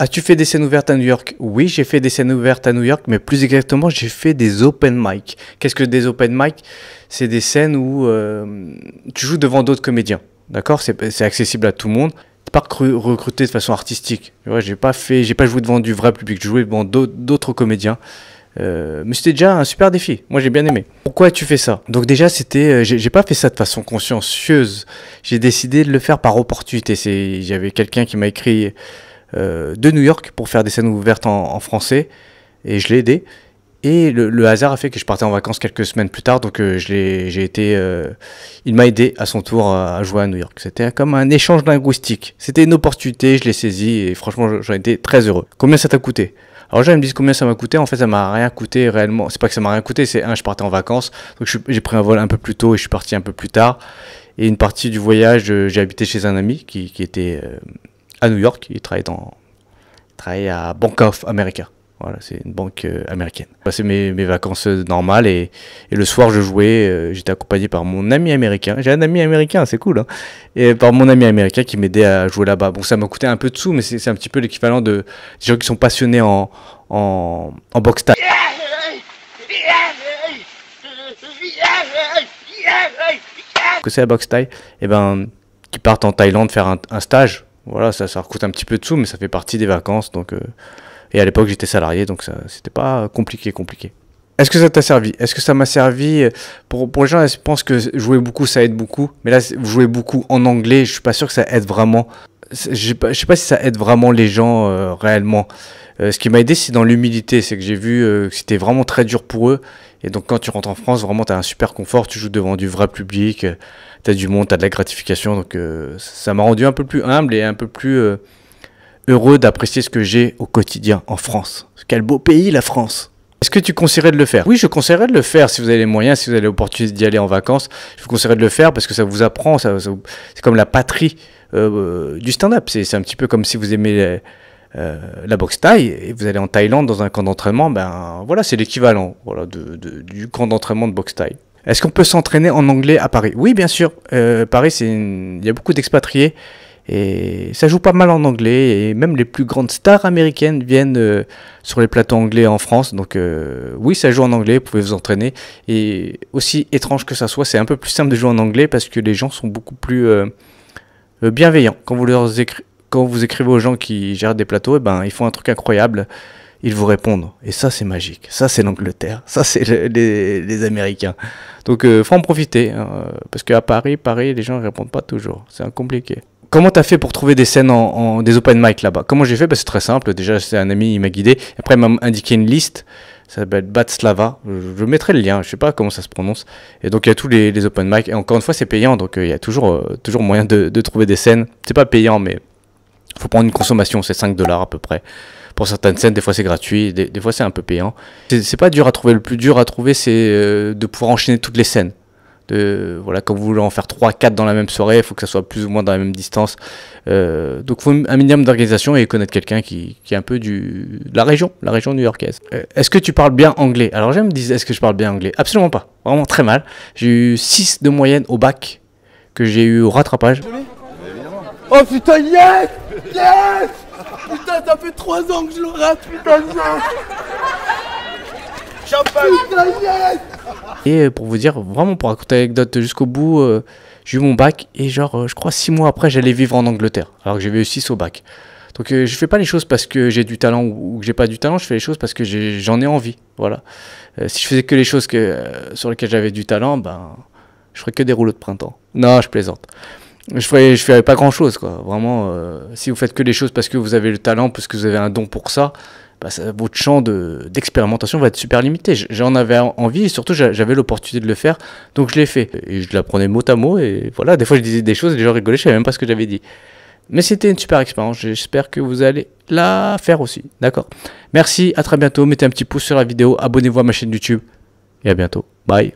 As-tu ah, fait des scènes ouvertes à New York Oui, j'ai fait des scènes ouvertes à New York, mais plus exactement, j'ai fait des open mic. Qu'est-ce que des open mic C'est des scènes où euh, tu joues devant d'autres comédiens. D'accord C'est accessible à tout le monde. Tu Pas recruté de façon artistique. Ouais, j'ai pas fait, j'ai pas joué devant du vrai public, Je joué devant d'autres comédiens. Euh, mais c'était déjà un super défi. Moi, j'ai bien aimé. Pourquoi tu fais ça Donc déjà, c'était, euh, j'ai pas fait ça de façon consciencieuse. J'ai décidé de le faire par opportunité. C'est, j'avais quelqu'un qui m'a écrit euh, de New York pour faire des scènes ouvertes en, français. Et je l'ai aidé. Et le, hasard a fait que je partais en vacances quelques semaines plus tard, donc euh, j'ai été, euh, il m'a aidé à son tour à, jouer à New York. C'était comme un échange linguistique. C'était une opportunité, je l'ai saisi et franchement j'en étais très heureux. Combien ça t'a coûté Alors j'allais me dire combien ça m'a coûté. En fait, ça m'a rien coûté réellement. C'est pas que ça m'a rien coûté, c'est un, je partais en vacances, donc j'ai pris un vol un peu plus tôt et je suis parti un peu plus tard. Et une partie du voyage, j'ai habité chez un ami qui, était à New York. Il travaillait, dans, à Bank of America. Voilà, c'est une banque euh, américaine. J'ai mes, vacances euh, normales et, le soir je jouais, euh, j'étais accompagné par mon ami américain. J'ai un ami américain, c'est cool. Hein. et par mon ami américain qui m'aidait à jouer là-bas. Bon, ça m'a coûté un peu de sous, mais c'est un petit peu l'équivalent de gens qui sont passionnés en, en, en Qu'est-ce Que c'est la boxe thaï Eh ben, qui partent en Thaïlande faire un, un stage voilà, ça, ça coûte un petit peu de sous, mais ça fait partie des vacances. Donc, euh, et à l'époque, j'étais salarié, donc ça, c'était pas compliqué, compliqué. Est-ce que ça t'a servi Est-ce que ça m'a servi pour, pour les gens, je pense que jouer beaucoup, ça aide beaucoup. Mais là, vous jouez beaucoup en anglais, je suis pas sûr que ça aide vraiment. Je sais pas, sais pas si ça aide vraiment les gens euh, réellement. Euh, ce qui m'a aidé, c'est dans l'humilité. C'est que j'ai vu euh, que c'était vraiment très dur pour eux. Et donc, quand tu rentres en France, vraiment, tu as un super confort. Tu joues devant du vrai public. Euh, tu as du monde, t'as de la gratification. Donc, ça m'a rendu un peu plus humble et un peu plus heureux d'apprécier ce que j'ai au quotidien en France. Quel beau pays, la France! Est-ce que tu conseillerais de le faire Oui, je conseillerais de le faire si vous avez les moyens, si vous avez l'opportunité d'y aller en vacances. Je vous conseillerais de le faire parce que ça vous apprend, ça, c'est comme la patrie du stand-up. C'est, c'est un petit peu comme si vous aimez euh, la boxe thaï, et vous allez en Thaïlande dans un camp d'entraînement, ben voilà, c'est l'équivalent voilà, de, du camp d'entraînement de boxe thaï. Est-ce qu'on peut s'entraîner en anglais à Paris Oui, bien sûr. Euh, Paris, c'est il y a beaucoup d'expatriés et ça joue pas mal en anglais. Et même les plus grandes stars américaines viennent euh, sur les plateaux anglais en France. Donc oui, ça joue en anglais. Vous pouvez vous entraîner. Et aussi étrange que ça soit, c'est un peu plus simple de jouer en anglais parce que les gens sont beaucoup plus bienveillants quand vous leur, écrivez quand vous écrivez aux gens qui gèrent des plateaux, et eh ben, ils font un truc incroyable, ils vous répondent. Et ça, c'est magique. Ça, c'est l'Angleterre. Ça, c'est les, Américains. Donc, il euh, faut en profiter. Hein, parce qu'à Paris, Paris, les gens ne répondent pas toujours. C'est compliqué. Comment t'as fait pour trouver des scènes en, des open mic là-bas Comment j'ai fait bah, C'est très simple. Déjà, c'est un ami, qui m'a guidé. Après, il m'a indiqué une liste. Ça s'appelle Batslava. Je mettrai le lien. Je sais pas comment ça se prononce. Et donc, il y a tous les, open mic. Et encore une fois, c'est payant. Donc, euh, il y a toujours, euh, toujours moyen de, de trouver des scènes. C'est pas payant, mais faut prendre une consommation, c'est 5 dollars à peu près. Pour certaines scènes, des fois c'est gratuit, des, fois c'est un peu payant. C'est pas dur à trouver. Le plus dur à trouver, c'est euh, de pouvoir enchaîner toutes les scènes. De, voilà, quand vous voulez en faire 3-4 dans la même soirée, il faut que ça soit plus ou moins dans la même distance. Euh, donc il faut un minimum d'organisation et connaître quelqu'un qui, qui, est un peu du, de la région, la région new-yorkaise. Euh, est-ce que tu parles bien anglais Alors j'aime dire est-ce que je parle bien anglais Absolument pas, vraiment très mal. J'ai eu 6 de moyenne au bac que j'ai eu au rattrapage. Oh putain, yes Yes Putain, ça fait 3 ans que je le rate, putain, yes Champagne Putain, yes Et euh, pour vous dire, vraiment, pour raconter l'anecdote jusqu'au bout, euh, j'ai eu mon bac et genre, euh, je crois 6 mois après, j'allais vivre en Angleterre, alors que j'avais eu 6 au bac. Donc je je fais pas les choses parce que j'ai du talent ou, que j'ai pas du talent, je fais les choses parce que j'en ai, envie. Voilà. si je faisais que les choses que, sur lesquelles j'avais du talent, ben, je ferais que des rouleaux de printemps. Non, je plaisante je ferais, je ferais pas grand chose quoi. Vraiment, euh, si vous faites que les choses parce que vous avez le talent, parce que vous avez un don pour ça, bah, votre champ d'expérimentation va être super limité. J'en avais envie et surtout j'avais l'opportunité de le faire, donc je l'ai fait et je l'apprenais mot à mot et voilà. Des fois je disais des choses et les gens rigolaient, je savais même pas ce que j'avais dit. Mais c'était une super expérience. J'espère que vous allez la faire aussi. D'accord. Merci. À très bientôt. Mettez un petit pouce sur la vidéo, abonnez-vous à ma chaîne YouTube et à bientôt. Bye.